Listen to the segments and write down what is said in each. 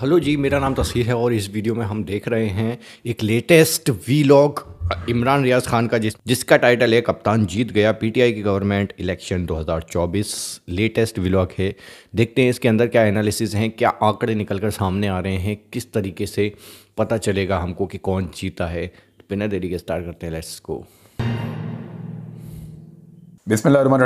Hello जी मेरा नाम तस्वीर है और इस वीडियो में हम देख रहे हैं एक लेटेस्ट वीलॉग इमरान रियाज खान का जिस जिसका टाइटल है कप्तान जीत गया पीटीआई की गवर्नमेंट इलेक्शन 2024 लेटेस्ट वीलॉग है देखते हैं इसके अंदर क्या एनालिसिस हैं क्या आंकड़े निकल कर सामने आ रहे हैं किस तरीके से पता चलेगा हमको कि कौन जीता है बिना देरी के स्टार्ट करते हैं लेट्स को बिसमिल्ल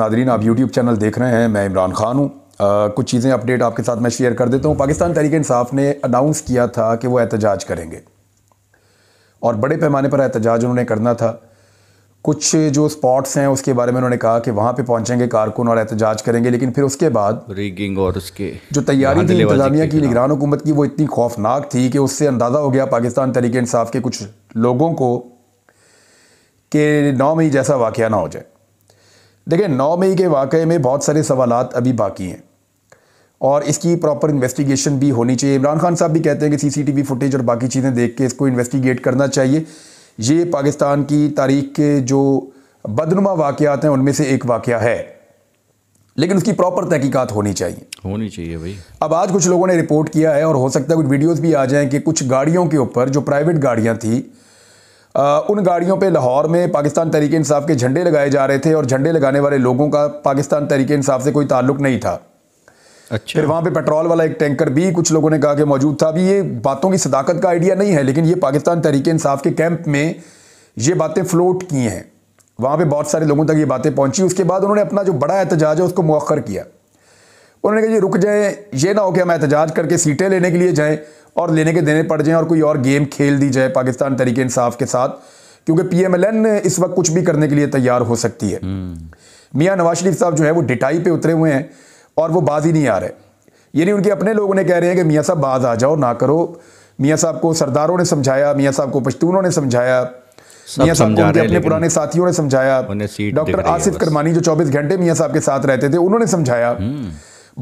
नादरीन आप यूट्यूब चैनल देख रहे हैं मैं इमरान खान हूँ कुछ चीज़ें अपडेट आपके साथ मैं शेयर कर देता हूँ पाकिस्तान तहरीक इंसाफ ने अनाउंस किया था कि वो एहतजाज करेंगे और बड़े पैमाने पर एहतजाज उन्होंने करना था कुछ जो स्पॉट्स हैं उसके बारे में उन्होंने कहा कि वहाँ पे पहुँचेंगे कारकुन और एहतजाज करेंगे लेकिन फिर उसके बाद रिगिंग और उसके जो तैयारी थी इंतजामिया की निगरान हुकूमत की वो इतनी खौफनाक थी कि उससे अंदाज़ा हो गया पाकिस्तान तरीके इंसाफ के कुछ लोगों को कि नौ मई जैसा वाक़ ना हो जाए देखिए नौ मई के वाक़े में बहुत सारे सवाल अभी बाकी हैं और इसकी प्रॉपर इन्वेस्टिगेशन भी होनी चाहिए इमरान खान साहब भी कहते हैं कि सीसीटीवी फुटेज और बाकी चीज़ें देख के इसको इन्वेस्टिगेट करना चाहिए ये पाकिस्तान की तारीख के जो बदनुमा वाक़ात हैं उनमें से एक वाक़ है लेकिन उसकी प्रॉपर तहकीकात होनी चाहिए होनी चाहिए भाई अब आज कुछ लोगों ने रिपोर्ट किया है और हो सकता है कुछ वीडियोस भी आ जाएं कि कुछ गाड़ियों के ऊपर जो प्राइवेट गाड़ियां थी आ, उन गाड़ियों पे लाहौर में पाकिस्तान तरीक़े इंसाफ के झंडे लगाए जा रहे थे और झंडे लगाने वाले लोगों का पाकिस्तान तरीके इंसाफ से कोई ताल्लुक नहीं था अच्छा फिर वहाँ पे पेट्रोल वाला एक टैंकर भी कुछ लोगों ने कहा कि मौजूद था अभी ये बातों की सदाकत का आइडिया नहीं है लेकिन ये पाकिस्तान तहरीक इंसाफ के कैंप में ये बातें फ्लोट की हैं वहाँ पे बहुत सारे लोगों तक ये बातें पहुँची उसके बाद उन्होंने अपना जो बड़ा एहतजाज है उसको मौखर किया उन्होंने कहा रुक जाएँ ये ना हो कि हम एहतजाज करके सीटें लेने के लिए जाएँ और लेने के देने पड़ जाएँ और कोई और गेम खेल दी जाए पाकिस्तान तहरीक इंसाफ के साथ क्योंकि एन इस वक्त कुछ भी करने के लिए तैयार हो सकती है हम्म। मियाँ नवाज शरीफ साहब जो है वो डिटाई पे उतरे हुए हैं और वो बाज ही नहीं आ रहे यानी उनके अपने लोग उन्हें कह रहे हैं कि मियाँ साहब बाज आ जाओ ना करो मियाँ साहब को सरदारों ने समझाया मियाँ साहब को पश्तूनों ने समझाया मियाँ साहब को उनके अपने पुराने साथियों ने समझाया डॉक्टर आसिफ करमानी जो चौबीस घंटे मियाँ साहब के साथ रहते थे उन्होंने समझाया हम्म।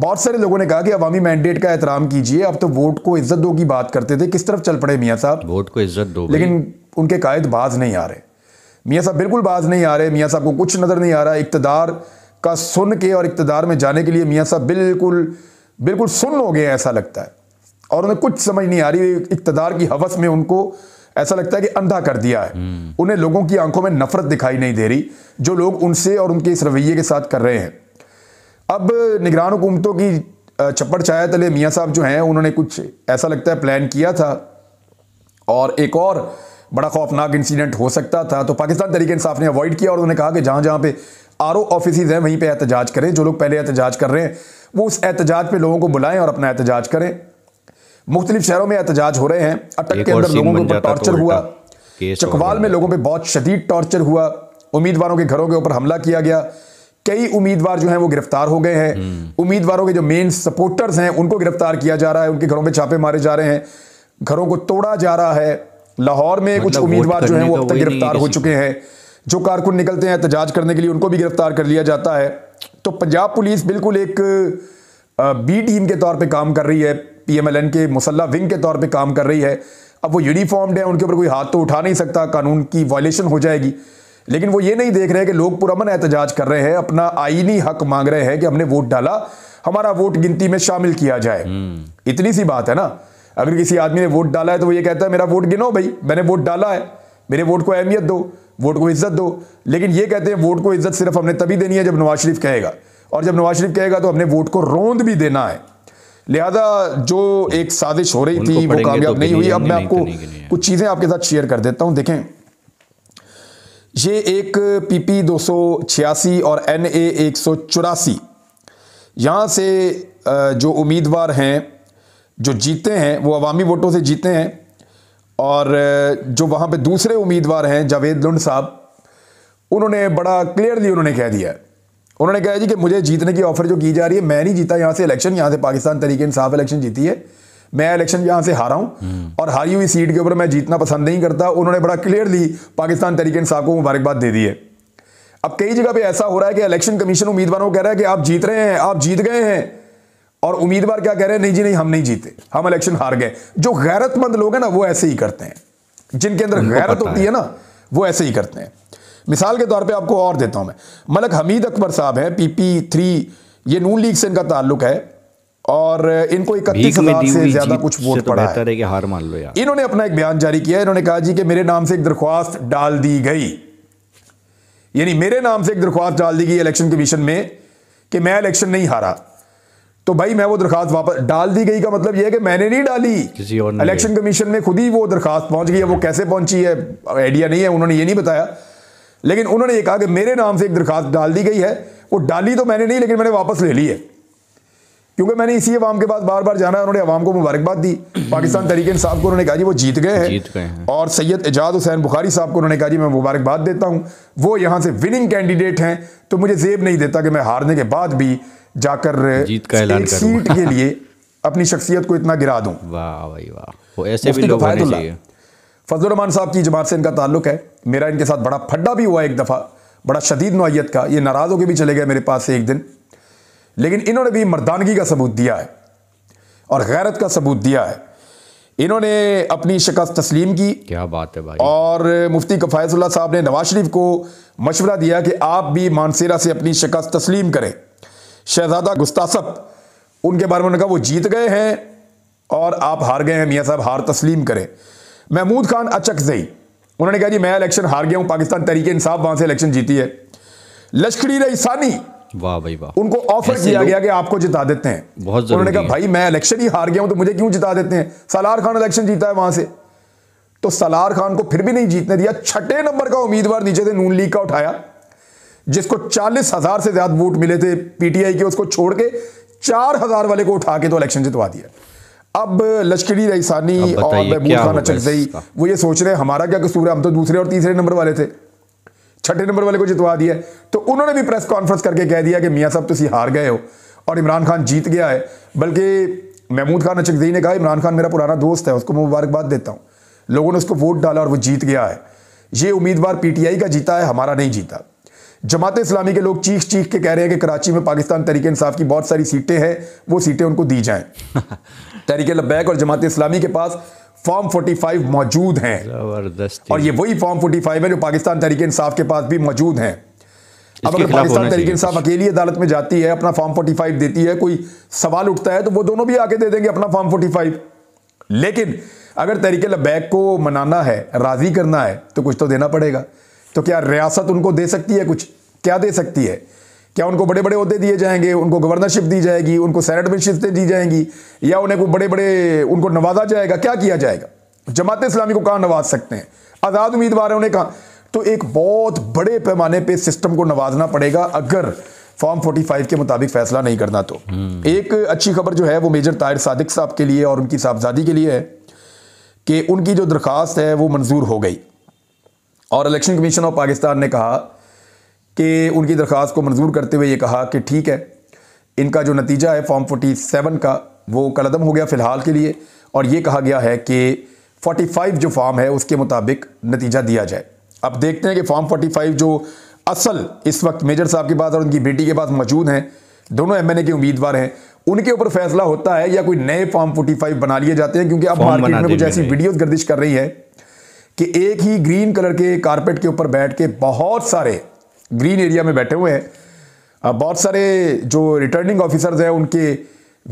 बहुत सारे लोगों ने कहा कि अवामी मैंडेट का एहतराम कीजिए अब तो वोट को इज्जत दो की बात करते थे किस तरफ चल पड़े मियाँ साहब वोट को इज्जत दो लेकिन उनके कायद बाज नहीं आ रहे मियाँ साहब बिल्कुल बाज नहीं आ रहे मियाँ साहब को कुछ नज़र नहीं आ रहा इकतदार का सुन के और इकतदार में जाने के लिए मियाँ साहब बिल्कुल बिल्कुल सुन हो गए ऐसा लगता है और उन्हें कुछ समझ नहीं आ रही इकतदार की हवस में उनको ऐसा लगता है कि अंधा कर दिया है हम्म। उन्हें लोगों की आंखों में नफरत दिखाई नहीं दे रही जो लोग उनसे और उनके इस रवैये के साथ कर रहे हैं अब निगरान हुकूमतों की छप्पड़ छाया तले मियाँ साहब जो हैं उन्होंने कुछ ऐसा लगता है प्लान किया था और एक और बड़ा खौफनाक इंसिडेंट हो सकता था तो पाकिस्तान तरीके इंसाफ ने अवॉइड किया और उन्होंने कहा कि जहाँ जहाँ पे आर ओ ऑफिसज़ हैं वहीं पर एहतजाज करें जो लोग पहले एहतजाज कर रहे हैं वो उस एहतजाज पर लोगों को बुलाएं और अपना एहतजाज करें मुख्तलिफ शहरों में एहतजाज हो रहे हैं अटक के अंदर लोगों के ऊपर तो टॉर्चर हुआ चकवाल में लोगों पर बहुत शदीद टॉर्चर हुआ उम्मीदवारों के घरों के ऊपर हमला किया गया कई उम्मीदवार जो हैं वो गिरफ्तार हो गए हैं हम्म। उम्मीदवारों के जो मेन सपोर्टर्स हैं उनको गिरफ्तार किया जा रहा है उनके घरों पर छापे मारे जा रहे हैं घरों को तोड़ा जा रहा है लाहौर में मतलब कुछ उम्मीदवार जो हैं वो अब तक गिरफ्तार हो चुके हैं जो कारकुन निकलते हैं एहतजाज करने के लिए उनको भी गिरफ्तार कर लिया जाता है तो पंजाब पुलिस बिल्कुल एक बी टीम के तौर पे काम कर रही है पीएमएलएन के मुसल्ला विंग के तौर पे काम कर रही है अब वो यूनिफॉर्म्ड है उनके ऊपर कोई हाथ तो उठा नहीं सकता कानून की वायलेशन हो जाएगी लेकिन वो ये नहीं देख रहे कि लोग पुरमन एहतजाज कर रहे हैं अपना आईनी हक मांग रहे हैं कि हमने वोट डाला हमारा वोट गिनती में शामिल किया जाए हम्म। इतनी सी बात है ना अगर किसी आदमी ने वोट डाला है तो वो ये कहता है मेरा वोट गिनो भाई मैंने वोट डाला है मेरे वोट को अहमियत दो वोट को इज्जत दो लेकिन ये कहते हैं वोट को इज्जत सिर्फ हमने तभी देनी है जब नवाज शरीफ कहेगा और जब नवाज शरीफ कहेगा तो हमने वोट को रोंद भी देना है लिहाजा जो एक साजिश हो रही थी वो कामयाब तो नहीं हुई अब मैं आपको कुछ चीज़ें आपके साथ शेयर कर देता हूं देखें ये एक पीपी दो और एन ए एक सौ चौरासी यहाँ से जो उम्मीदवार हैं जो जीते हैं वो अवामी वोटों से जीते हैं और जो वहाँ पे दूसरे उम्मीदवार हैं जावेद लुंड साहब उन्होंने बड़ा क्लियरली उन्होंने कह दिया उन्होंने कहा जी कि मुझे जीतने की ऑफ़र जो की जा रही है मैं नहीं जीता यहाँ से इलेक्शन यहाँ से पाकिस्तान तरीके इंसाफ इलेक्शन जीती है मैं इलेक्शन यहाँ से हारा हूँ हम्म। और हारी हुई सीट के ऊपर मैं जीतना पसंद नहीं करता उन्होंने बड़ा क्लियरली पाकिस्तान तरीके इंसाफ को मुबारकबाद दे दी है अब कई जगह पे ऐसा हो रहा है कि इलेक्शन कमीशन उम्मीदवारों को कह रहा है कि आप जीत रहे हैं आप जीत गए हैं और उम्मीदवार क्या कह रहे हैं नहीं जी नहीं हम नहीं जीते हम इलेक्शन हार गए जो गैरतमंद लोग हैं ना वो ऐसे ही करते हैं जिनके अंदर गैरत होती है।, ना वो ऐसे ही करते हैं मिसाल के तौर पे आपको और देता हूं मैं मलक हमीद अकबर साहब हैं पीपी थ्री ये नून लीग से इनका ताल्लुक है और इनको इकतीस हजार से ज्यादा कुछ वोट तो पड़ा है, कि हार मान लो यार इन्होंने अपना एक बयान जारी किया इन्होंने कहा जी कि मेरे नाम से एक दरख्वास्त डाल दी गई यानी मेरे नाम से एक दरख्वास्त डाल दी गई इलेक्शन कमीशन में कि मैं इलेक्शन नहीं हारा तो भाई मैं वो दरखास्त वापस डाल दी गई का मतलब यह है कि मैंने नहीं डाली इलेक्शन कमीशन में खुद ही वो दरखास्त पहुंच गई है वो कैसे पहुंची है आइडिया नहीं है उन्होंने ये नहीं बताया लेकिन उन्होंने ये कहा कि मेरे नाम से एक दरखास्त डाल दी गई है वो डाली तो मैंने नहीं लेकिन मैंने वापस ले ली है क्योंकि मैंने इसी अवाम के बाद बार बार जाना है उन्होंने अवाम को मुबारकबाद दी पाकिस्तान तरीके साहब को उन्होंने कहा जी वो जीत गए हैं जीत गए हैं और सैयद एजाज हुसैन बुखारी साहब को उन्होंने कहा जी मैं मुबारकबाद देता हूँ वो यहाँ से विनिंग कैंडिडेट हैं तो मुझे जेब नहीं देता कि मैं हारने के बाद भी जाकर जीत का ऐलान सीट के लिए अपनी शख्सियत को इतना गिरा दूं वाह भाई वाह ऐसे भी साहब की जमात से इनका ताल्लुक है मेरा इनके साथ बड़ा फड्डा भी हुआ एक दफ़ा बड़ा शदीद नोयत का ये नाराज़ होकर भी चले गए मेरे पास से एक दिन लेकिन इन्होंने भी मर्दानगी का सबूत दिया है और गैरत का सबूत दिया है इन्होंने अपनी शिकस्त तस्लीम की क्या बात है भाई और मुफ्ती कफ़ायतुल्ला साहब ने नवाज शरीफ को मशवरा दिया कि आप भी मानसेरा से अपनी शिकस्त तस्लीम करें शहजादा गुस्तासप उनके बारे में उन्होंने कहा वो जीत गए हैं और आप हार गए हैं मियाँ साहब हार तस्लीम करें महमूद खान जई उन्होंने कहा जी मैं इलेक्शन हार गया हूँ पाकिस्तान तरीके इंसाफ वहां से इलेक्शन जीती है लश्करी रईसानी वाह भाई वाह उनको ऑफर किया गया कि आपको जिता देते हैं बहुत उन्होंने कहा भाई मैं इलेक्शन ही हार गया हूं तो मुझे क्यों जिता देते हैं सलार खान इलेक्शन जीता है वहां से तो सलार खान को फिर भी नहीं जीतने दिया छठे नंबर का उम्मीदवार नीचे से नून लीग का उठाया जिसको चालीस हजार से ज्यादा वोट मिले थे पीटीआई के उसको छोड़ के चार हजार वाले को उठा के तो इलेक्शन जितवा दिया अब लश्करी रईसानी और महमूद खान अचकजई वो ये सोच रहे हैं हमारा क्या कसूर है हम तो दूसरे और तीसरे नंबर वाले थे छठे नंबर वाले को जितवा दिया तो उन्होंने भी प्रेस कॉन्फ्रेंस करके कह दिया कि मियाँ साहब तुम हार गए हो और इमरान खान जीत गया है बल्कि महमूद खान अचकजई ने कहा इमरान खान मेरा पुराना दोस्त है उसको मैं मुबारकबाद देता हूँ लोगों ने उसको वोट डाला और वो जीत गया है ये उम्मीदवार पीटीआई का जीता है हमारा नहीं जीता जमात इस्लामी के लोग चीख चीख के कह रहे हैं कि कराची में पाकिस्तान तरीके इंसाफ की बहुत सारी सीटें हैं वो सीटें उनको दी जाएं तरीके लब्बैक और जमात इस्लामी के पास फॉर्म 45 मौजूद हैं और ये वही फॉर्म 45 है जो पाकिस्तान तरीके इंसाफ के पास भी मौजूद हैं अब अगर पाकिस्तान तरीके इंसाफ अकेली अदालत में जाती है अपना फॉर्म 45 देती है कोई सवाल उठता है तो वो दोनों भी आके दे देंगे अपना फॉर्म 45 लेकिन अगर तरीके लबैक को मनाना है राजी करना है तो कुछ तो देना पड़ेगा तो क्या रियासत उनको दे सकती है कुछ क्या दे सकती है क्या उनको बड़े बड़े अहदे दिए जाएंगे उनको गवर्नरशिप दी जाएगी उनको सैनेट में शिफ्तें दी जाएंगी या उन्हें कोई बड़े बड़े उनको नवाजा जाएगा क्या किया जाएगा जमात इस्लामी को कहाँ नवाज सकते हैं आज़ाद उम्मीदवार हैं उन्हें कहाँ तो एक बहुत बड़े पैमाने पे सिस्टम को नवाजना पड़ेगा अगर फॉर्म 45 के मुताबिक फैसला नहीं करना तो हम्म। एक अच्छी खबर जो है वो मेजर ताहिर सादिक साहब के लिए और उनकी साहबजादी के लिए है कि उनकी जो दरख्वास्त है वो मंजूर हो गई और इलेक्शन कमीशन ऑफ पाकिस्तान ने कहा कि उनकी दरख्वास्त को मंजूर करते हुए ये कहा कि ठीक है इनका जो नतीजा है फॉर्म फोर्टी सेवन का वो कलदम हो गया फ़िलहाल के लिए और ये कहा गया है कि फोर्टी फाइव जो फॉर्म है उसके मुताबिक नतीजा दिया जाए अब देखते हैं कि फॉर्म फोर्टी फाइव जो असल इस वक्त मेजर साहब के पास और उनकी बेटी के पास मौजूद हैं दोनों ए के उम्मीदवार हैं उनके ऊपर फैसला होता है या कोई नए फॉर्म फ़ाइव बना लिए जाते हैं क्योंकि अब मार्केट में कुछ ऐसी वीडियोज़ गर्दिश कर रही है कि एक ही ग्रीन कलर के कारपेट के ऊपर बैठ के बहुत सारे ग्रीन एरिया में बैठे हुए हैं बहुत सारे जो रिटर्निंग ऑफिसर्स हैं उनके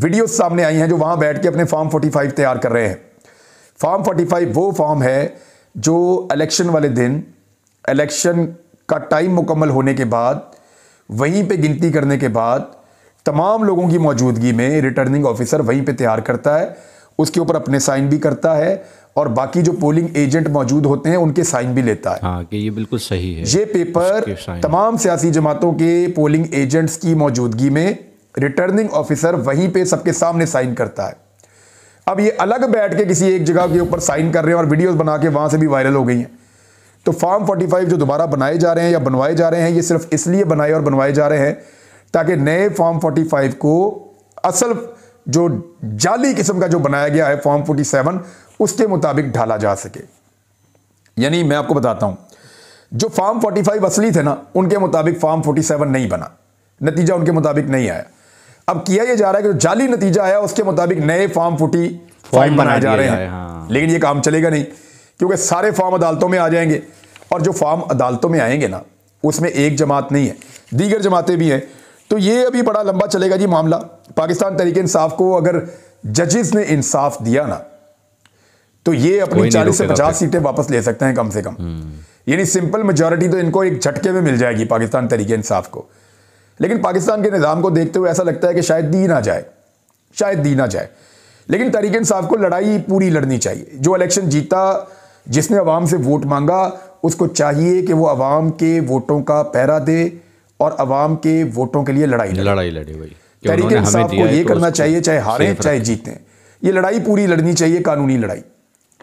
वीडियोस सामने आई हैं जो वहाँ बैठ के अपने फॉर्म 45 तैयार कर रहे हैं फॉर्म 45 वो फॉर्म है जो इलेक्शन वाले दिन इलेक्शन का टाइम मुकम्मल होने के बाद वहीं पे गिनती करने के बाद तमाम लोगों की मौजूदगी में रिटर्निंग ऑफिसर वहीं पे तैयार करता है उसके ऊपर अपने साइन भी करता है और बाकी जो पोलिंग एजेंट मौजूद होते हैं उनके साइन भी लेता है हाँ, कि ये बिल्कुल सही है ये पेपर तमाम सियासी जमातों के पोलिंग एजेंट्स की मौजूदगी में रिटर्निंग ऑफिसर वहीं पे सबके सामने साइन करता है अब ये अलग बैठ के किसी एक जगह के ऊपर साइन कर रहे हैं और वीडियोस बना के वहां से भी वायरल हो गई हैं तो फॉर्म 45 जो दोबारा बनाए जा रहे हैं या बनवाए जा रहे हैं ये सिर्फ इसलिए बनाए और बनवाए जा रहे हैं ताकि नए फॉर्म 45 को असल जो जाली किस्म का जो बनाया गया है फॉर्म 47 उसके मुताबिक ढाला जा सके यानी मैं आपको बताता हूं जो फॉर्म 45 असली थे ना उनके मुताबिक फॉर्म 47 नहीं बना नतीजा उनके मुताबिक नहीं आया अब किया यह जा रहा है कि जो जाली नतीजा आया उसके मुताबिक नए फॉर्म फोर्टी फाइव बनाए जा रहे हैं हाँ। लेकिन यह काम चलेगा नहीं क्योंकि सारे फॉर्म अदालतों में आ जाएंगे और जो फॉर्म अदालतों में आएंगे ना उसमें एक जमात नहीं है दीगर जमातें भी हैं तो ये अभी बड़ा लंबा चलेगा जी मामला पाकिस्तान तरीके इंसाफ को अगर जजेस ने इंसाफ दिया ना तो ये अपनी चालीस से पचास सीटें वापस ले सकते हैं कम से कम हम्म। यानी सिंपल मेजोरिटी तो इनको एक झटके में मिल जाएगी पाकिस्तान तरीके इंसाफ को लेकिन पाकिस्तान के निज़ाम को देखते हुए ऐसा लगता है कि शायद दी ना जाए शायद दी ना जाए लेकिन तरीके इंसाफ को लड़ाई पूरी लड़नी चाहिए जो इलेक्शन जीता जिसने अवाम से वोट मांगा उसको चाहिए कि वो अवाम के वोटों का पैरा दे और अवाम के वोटों के लिए लड़ाई लड़ाई लड़ी हुई तरीके को ये करना चाहिए चाहे हारें चाहे जीतें ये लड़ाई पूरी लड़नी चाहिए कानूनी लड़ाई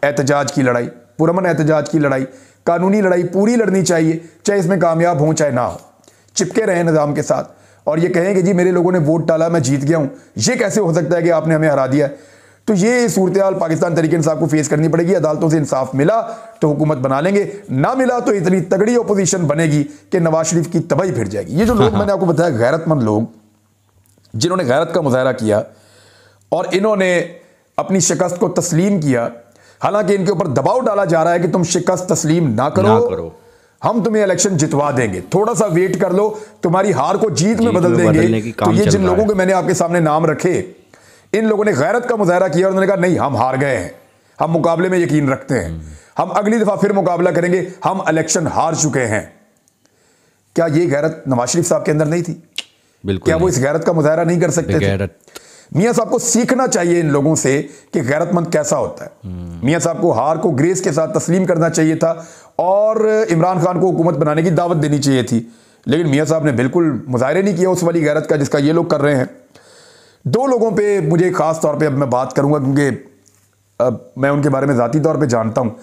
एहतजाज की लड़ाई पुरमन एहतजाज की लड़ाई कानूनी लड़ाई पूरी लड़नी चाहिए चाहे इसमें कामयाब हों चाहे ना हो चिपके रहें निज़ाम के साथ और ये कहें कि जी मेरे लोगों ने वोट डाला मैं जीत गया हूँ ये कैसे हो सकता है कि आपने हमें हरा दिया है तो ये सूरत हाल पाकिस्तान तरीके इंसाफ को फेस करनी पड़ेगी अदालतों से इंसाफ मिला तो हुकूमत बना लेंगे ना मिला तो इतनी तगड़ी अपोजिशन बनेगी कि नवाज शरीफ की तबाही फिर जाएगी ये जो लोग हाँ, हाँ। मैंने आपको बताया गैरतमंद लोग जिन्होंने गैरत का मुजाहरा किया और इन्होंने अपनी शिकस्त को तस्लीम किया हालांकि इनके ऊपर दबाव डाला जा रहा है कि तुम शिकस्त तस्लीम ना करो, ना करो। हम तुम्हें इलेक्शन जितवा देंगे थोड़ा सा वेट कर लो तुम्हारी हार को जीत, जीत में बदल देंगे तो ये जिन लोगों के मैंने आपके सामने नाम रखे इन लोगों ने गैरत का मुजाहरा किया और उन्होंने कहा नहीं हम हार गए हैं हम मुकाबले में यकीन रखते हैं हम अगली दफ़ा फिर मुकाबला करेंगे हम इलेक्शन हार चुके हैं क्या ये गैरत नवाज शरीफ साहब के अंदर नहीं थी बिल्कुल क्या वो इस गैरत का मुजाहरा नहीं कर सकते मियाँ साहब को सीखना चाहिए इन लोगों से कि गैरतमंद कैसा होता है हम्म। मियाँ साहब को हार को ग्रेस के साथ तस्लीम करना चाहिए था और इमरान खान को हुकूमत बनाने की दावत देनी चाहिए थी लेकिन मियाँ साहब ने बिल्कुल मुजाहरे नहीं किया उस वाली गैरत का जिसका ये लोग कर रहे हैं दो लोगों पे मुझे ख़ास तौर पे अब मैं बात करूँगा क्योंकि अब मैं उनके बारे में ज़ाती तौर पे जानता हूँ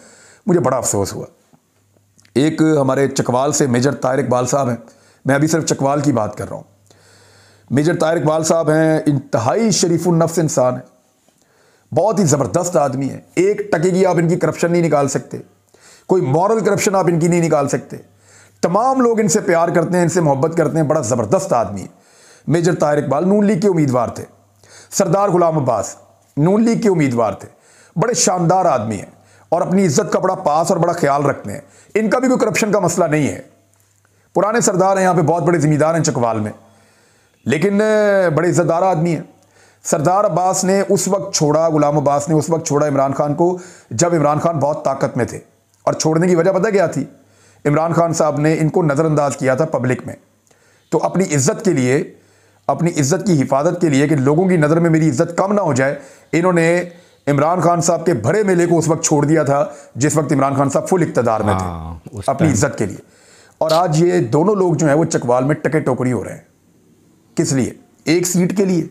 मुझे बड़ा अफसोस हुआ एक हमारे चकवाल से मेजर तारिक बाल साहब हैं मैं अभी सिर्फ चकवाल की बात कर रहा हूँ मेजर तारिक बाल साहब हैं इंतहाई शरीफुलनफ्स इंसान है बहुत ही ज़बरदस्त आदमी है एक टके की आप इनकी करप्शन नहीं निकाल सकते कोई मॉरल करप्शन आप इनकी नहीं निकाल सकते तमाम लोग इनसे प्यार करते हैं इनसे मोहब्बत करते हैं बड़ा ज़बरदस्त आदमी है मेजर ताहिर इकबाल नून लीग के उम्मीदवार थे सरदार गुलाम अब्बास नून लीग के उम्मीदवार थे बड़े शानदार आदमी हैं और अपनी इज्जत का बड़ा पास और बड़ा ख्याल रखते हैं इनका भी कोई करप्शन का मसला नहीं है पुराने सरदार हैं यहाँ पे बहुत बड़े जिम्मेदार हैं चकवाल में लेकिन बड़े इज्जतदार आदमी हैं सरदार अब्बास ने उस वक्त छोड़ा गुलाम अब्बास ने उस वक्त छोड़ा इमरान खान को जब इमरान खान बहुत ताकत में थे और छोड़ने की वजह पता क्या थी इमरान खान साहब ने इनको नज़रअंदाज किया था पब्लिक में तो अपनी इज्जत के लिए अपनी इज्जत की हिफाजत के लिए कि लोगों की नज़र में मेरी इज्जत कम ना हो जाए इन्होंने इमरान खान साहब के भरे मेले को उस वक्त छोड़ दिया था जिस वक्त इमरान खान साहब फुल इकतदार में थे हाँ, अपनी इज्जत के लिए और आज ये दोनों लोग जो हैं वो चकवाल में टके टोकरी हो रहे हैं किस लिए एक सीट के लिए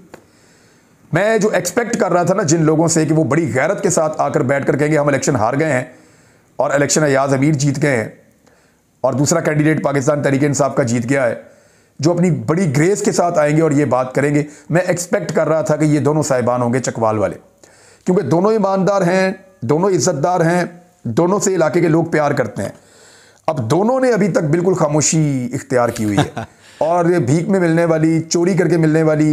मैं जो एक्सपेक्ट कर रहा था ना जिन लोगों से कि वो बड़ी गैरत के साथ आकर बैठ कर कहेंगे हम इलेक्शन हार गए हैं और इलेक्शन अयाज अमीर जीत गए हैं और दूसरा कैंडिडेट पाकिस्तान तरीके इंसाफ का जीत गया है जो अपनी बड़ी ग्रेस के साथ आएंगे और ये बात करेंगे मैं एक्सपेक्ट कर रहा था कि ये दोनों साहिबान होंगे चकवाल वाले क्योंकि दोनों ईमानदार हैं दोनों इज्जतदार हैं दोनों से इलाके के लोग प्यार करते हैं अब दोनों ने अभी तक बिल्कुल खामोशी इख्तियार की हुई है और भीख में मिलने वाली चोरी करके मिलने वाली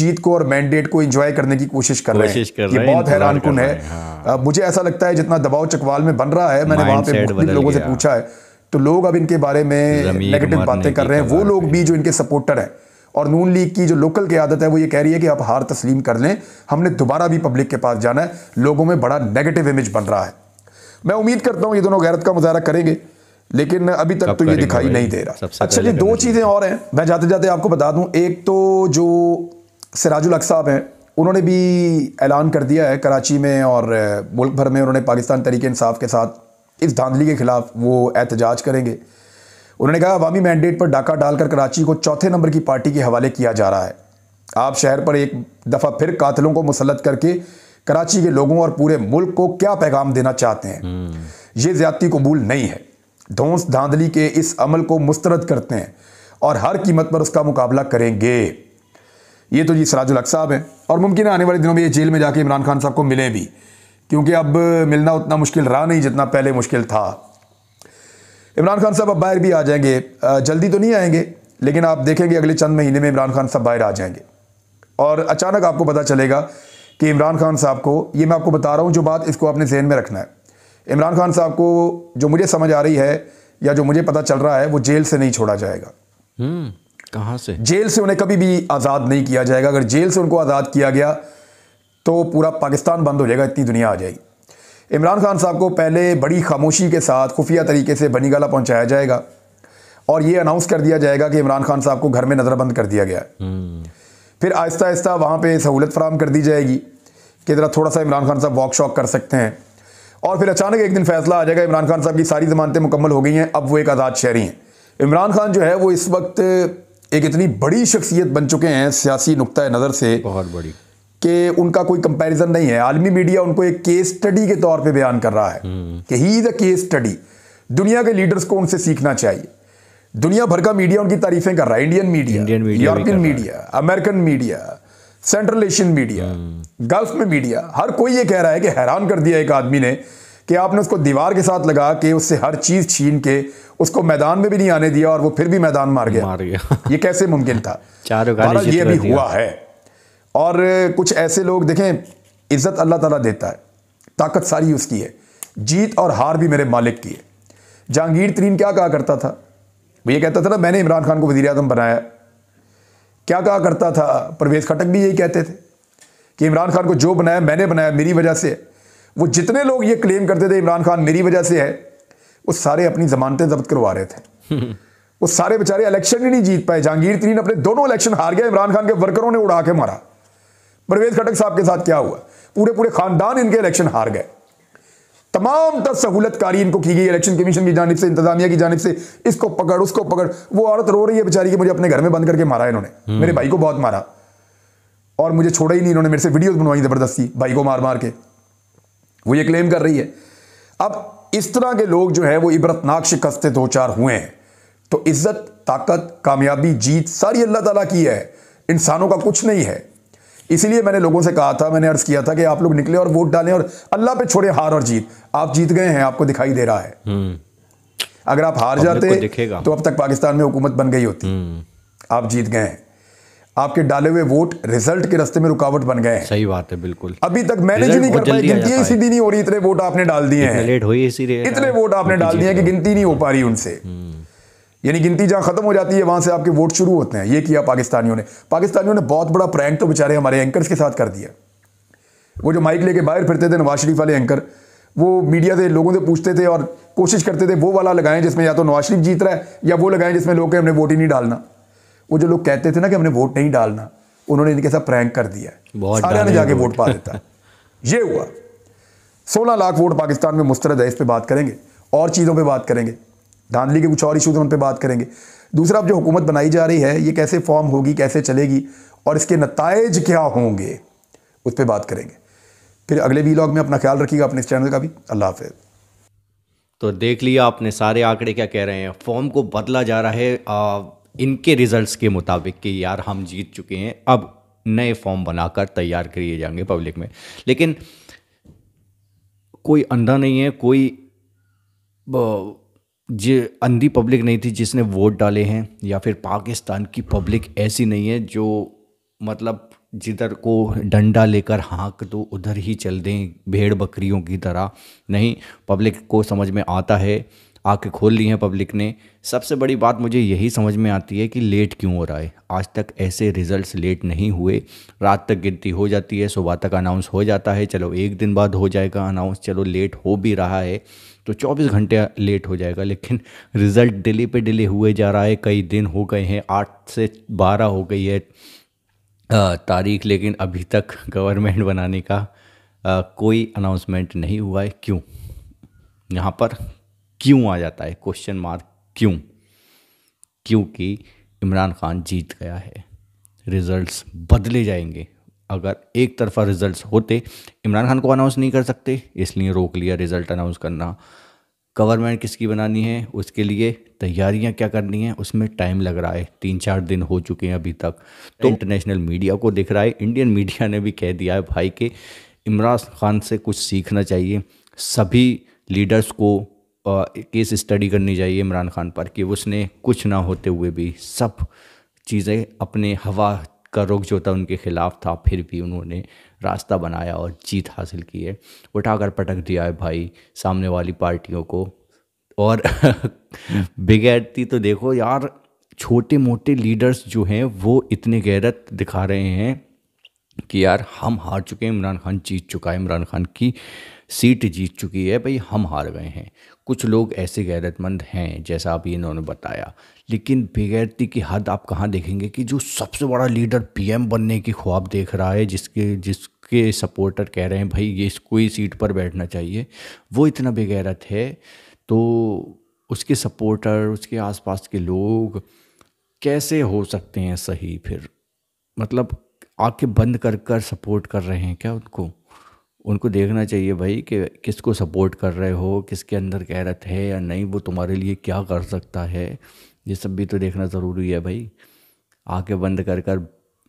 जीत को और मैंडेट को एंजॉय करने की कोशिश कर रहे हैं ये बहुत हैरान है, है। हाँ। मुझे ऐसा लगता है जितना दबाव चकवाल में बन रहा है मैंने वहां पे लोगों से पूछा है तो लोग अब इनके बारे में नेगेटिव बातें कर रहे हैं वो लोग भी जो इनके सपोर्टर हैं और नून लीग की जो लोकल की आदत है वो ये कह रही है कि आप हार तस्लीम कर लें हमने दोबारा भी पब्लिक के पास जाना है लोगों में बड़ा नेगेटिव इमेज बन रहा है मैं उम्मीद करता हूँ ये दोनों गैरत का मुजाहरा करेंगे लेकिन अभी तक तो ये दिखाई नहीं दे रहा अच्छा जी दो चीज़ें और हैं मैं जाते जाते आपको बता दूँ एक तो जो सिराजुल अक साहब हैं उन्होंने भी ऐलान कर दिया है कराची में और मुल्क भर में उन्होंने पाकिस्तान तरीके इंसाफ के साथ इस धांधली के खिलाफ वो एहतजाज करेंगे उन्होंने कहा अवामी मैंडेट पर डाका डालकर कराची को चौथे नंबर की पार्टी के हवाले किया जा रहा है आप शहर पर एक दफ़ा फिर कातलों को मुसलत करके कराची के लोगों और पूरे मुल्क को क्या पैगाम देना चाहते हैं हम्म। ये ज्यादती कबूल नहीं है धोस धांधली के इस अमल को मुस्तरद करते हैं और हर कीमत पर उसका मुकाबला करेंगे ये तो जी सराजुल अक साहब हैं और मुमकिन है आने वाले दिनों में ये जेल में जाके इमरान खान साहब को मिले भी क्योंकि अब मिलना उतना मुश्किल रहा नहीं जितना पहले मुश्किल था इमरान खान साहब अब बाहर भी आ जाएंगे जल्दी तो नहीं आएंगे लेकिन आप देखेंगे अगले चंद महीने में इमरान खान साहब बाहर आ जाएंगे और अचानक आपको पता चलेगा कि इमरान खान साहब को ये मैं आपको बता रहा हूँ जो बात इसको अपने जहन में रखना है इमरान खान साहब को जो मुझे समझ आ रही है या जो मुझे पता चल रहा है वो जेल से नहीं छोड़ा जाएगा हम्म, कहाँ से जेल से उन्हें कभी भी आज़ाद नहीं किया जाएगा अगर जेल से उनको आज़ाद किया गया तो पूरा पाकिस्तान बंद हो जाएगा इतनी दुनिया आ जाएगी इमरान खान साहब को पहले बड़ी खामोशी के साथ खुफिया तरीके से बनीगाला पहुंचाया जाएगा और ये अनाउंस कर दिया जाएगा कि इमरान खान साहब को घर में नज़रबंद कर दिया गया है हम्म। फिर आहिस्ता आहिस्ता वहाँ पर सहूलत फराम कर दी जाएगी कि ज़रा थोड़ा सा इमरान खान साहब वॉक शॉक कर सकते हैं और फिर अचानक एक दिन फैसला आ जाएगा इमरान खान साहब की सारी जमानतें मुकम्मल हो गई हैं अब वो एक आज़ाद शहरी हैं इमरान खान जो है वो इस वक्त एक इतनी बड़ी शख्सियत बन चुके हैं सियासी नुकतः नज़र से बहुत बड़ी कि उनका कोई कंपैरिजन नहीं है आलमी मीडिया उनको एक केस स्टडी के तौर पे बयान कर रहा है कि he is a case study दुनिया के लीडर्स को उनसे सीखना चाहिए दुनिया भर का मीडिया उनकी तारीफें कर रहा है Indian media European media American media central Asian media gulf में मीडिया हर कोई ये कह रहा है कि हैरान कर दिया एक आदमी ने कि आपने उसको दीवार के साथ लगा के उससे हर चीज़ छीन के उसको मैदान में भी नहीं आने दिया और वो फिर भी मैदान मार गया मार गया ये कैसे मुमकिन था चारों ये भी हुआ है और कुछ ऐसे लोग देखें इज़्ज़त अल्लाह ताला देता है ताकत सारी उसकी है जीत और हार भी मेरे मालिक की है जहांगीर तरीन क्या कहा करता था वो ये कहता था ना मैंने इमरान खान को वज़ी अजम बनाया क्या कहा करता था परवेज़ खटक भी यही कहते थे कि इमरान खान को जो बनाया मैंने बनाया मेरी वजह से है वो जितने लोग ये क्लेम करते थे इमरान खान मेरी वजह से है वो सारे अपनी जमानतें जब्त करवा रहे थे वो सारे बेचारे इलेक्शन ही नहीं जीत पाए जहांगीर तरीन अपने दोनों इलेक्शन हार गया इमरान खान के वर्करों ने उड़ा के मारा परवेज खटक साहब के साथ क्या हुआ पूरे पूरे खानदान इनके इलेक्शन हार गए तमाम तर सहूलतकारी इनको की गई इलेक्शन कमीशन की जानब से इंतजामिया की जानब से इसको पकड़ उसको पकड़ वो औरत रो रही है बेचारी की मुझे अपने घर में बंद करके मारा इन्होंने हम्म। मेरे भाई को बहुत मारा और मुझे छोड़ा ही नहीं इन्होंने मेरे से वीडियोस बनवाई जबरदस्ती भाई को मार मार के वो ये क्लेम कर रही है अब इस तरह के लोग जो है वो इबरतनाक शिकस्त दो चार हुए हैं तो इज्जत ताकत कामयाबी जीत सारी अल्लाह तला की है इंसानों का कुछ नहीं है इसीलिए मैंने लोगों से कहा था मैंने अर्ज किया था कि आप लोग निकले और वोट डालें और अल्लाह पे छोड़े हार और जीत आप जीत गए हैं आपको दिखाई दे रहा है हम्म। अगर आप हार जाते तो अब तक पाकिस्तान में हुकूमत बन गई होती हम्म। आप जीत गए हैं आपके डाले हुए वोट रिजल्ट के रस्ते में रुकावट बन गए सही बात है बिल्कुल अभी तक मैनेज नहीं कर पाई गिनती ही सीधी नहीं हो रही इतने वोट आपने डाल दिए हैं लेट हुई इसी इतने वोट आपने डाल दिए कि गिनती नहीं हो पा रही उनसे हम्म। यानी गिनती जहां खत्म हो जाती है वहां से आपके वोट शुरू होते हैं ये किया पाकिस्तानियों ने पाकिस्तानियों ने बहुत बड़ा प्रैंक तो बेचारे हमारे एंकर्स के साथ कर दिया वो जो माइक लेके बाहर फिरते थे नवाज शरीफ वाले एंकर वो मीडिया से लोगों से पूछते थे और कोशिश करते थे वो वाला लगाएं जिसमें या तो नवाज शरीफ जीत रहा है या वो लगाएं जिसमें लोग हमने वोट ही नहीं डालना वो जो लोग कहते थे ना कि हमने वोट नहीं डालना उन्होंने इनके साथ प्रैंक कर दिया सारे ने जाके वोट पा देता ये हुआ सोलह लाख वोट पाकिस्तान में मुस्तरद है इस पर बात करेंगे और चीज़ों पर बात करेंगे धांधली के कुछ और इशूज़ उन पर बात करेंगे दूसरा अब जो हुकूमत बनाई जा रही है ये कैसे फॉर्म होगी कैसे चलेगी और इसके नतज क्या होंगे उस पर बात करेंगे फिर अगले वीलॉग में अपना ख्याल रखिएगा अपने इस चैनल का भी अल्लाह हाफ तो देख लिया आपने सारे आंकड़े क्या कह रहे हैं फॉर्म को बदला जा रहा है आ, इनके रिजल्ट्स के मुताबिक कि यार हम जीत चुके हैं अब नए फॉर्म बनाकर तैयार किए जाएंगे पब्लिक में लेकिन कोई अंधा नहीं है कोई जो अंधी पब्लिक नहीं थी जिसने वोट डाले हैं या फिर पाकिस्तान की पब्लिक ऐसी नहीं है जो मतलब जिधर को डंडा लेकर हाँक दो तो उधर ही चल दें भेड़ बकरियों की तरह नहीं पब्लिक को समझ में आता है आके खोल ली हैं पब्लिक ने सबसे बड़ी बात मुझे यही समझ में आती है कि लेट क्यों हो रहा है आज तक ऐसे रिजल्ट्स लेट नहीं हुए रात तक गिनती हो जाती है सुबह तक अनाउंस हो जाता है चलो एक दिन बाद हो जाएगा अनाउंस चलो लेट हो भी रहा है तो 24 घंटे लेट हो जाएगा लेकिन रिज़ल्ट डिले पे डिले हुए जा रहा है कई दिन हो गए हैं आठ से बारह हो गई है तारीख लेकिन अभी तक गवर्नमेंट बनाने का कोई अनाउंसमेंट नहीं हुआ है क्यों यहाँ पर क्यों आ जाता है क्वेश्चन मार्क क्यों क्योंकि इमरान खान जीत गया है रिजल्ट्स बदले जाएंगे अगर एक तरफा रिजल्ट होते इमरान खान को अनाउंस नहीं कर सकते इसलिए रोक लिया रिज़ल्ट अनाउंस करना गवर्नमेंट किसकी बनानी है उसके लिए तैयारियां क्या करनी है उसमें टाइम लग रहा है तीन चार दिन हो चुके हैं अभी तक तो इंटरनेशनल तो- मीडिया को दिख रहा है इंडियन मीडिया ने भी कह दिया है भाई के इमरान खान से कुछ सीखना चाहिए सभी लीडर्स को केस स्टडी करनी चाहिए इमरान खान पर कि उसने कुछ ना होते हुए भी सब चीज़ें अपने हवा का रुख जो था उनके ख़िलाफ़ था फिर भी उन्होंने रास्ता बनाया और जीत हासिल की है उठाकर पटक दिया है भाई सामने वाली पार्टियों को और बेगैरती तो देखो यार छोटे मोटे लीडर्स जो हैं वो इतने गैरत दिखा रहे हैं कि यार हम हार चुके हैं इमरान खान जीत चुका है इमरान खान की सीट जीत चुकी है भाई हम हार गए हैं कुछ लोग ऐसे गैरतमंद हैं जैसा अभी इन्होंने बताया लेकिन बेगैरती की हद आप कहाँ देखेंगे कि जो सबसे बड़ा लीडर पीएम बनने की ख्वाब देख रहा है जिसके जिसके सपोर्टर कह रहे हैं भाई ये इसको ही सीट पर बैठना चाहिए वो इतना बेगैरत है तो उसके सपोर्टर उसके आसपास के लोग कैसे हो सकते हैं सही फिर मतलब आके बंद कर कर सपोर्ट कर रहे हैं क्या उनको उनको देखना चाहिए भाई कि किसको सपोर्ट कर रहे हो किसके अंदर गैरत है या नहीं वो तुम्हारे लिए क्या कर सकता है ये सब भी तो देखना ज़रूरी है भाई आके बंद कर कर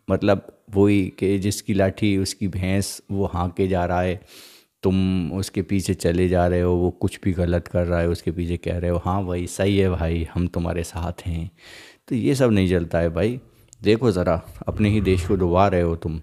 मतलब वही कि जिसकी लाठी उसकी भैंस वो हाँके जा रहा है तुम उसके पीछे चले जा रहे हो वो कुछ भी गलत कर रहा है उसके पीछे कह रहे हो हाँ भाई सही है भाई हम तुम्हारे साथ हैं तो ये सब नहीं चलता है भाई देखो ज़रा अपने ही देश को डुबा रहे हो तुम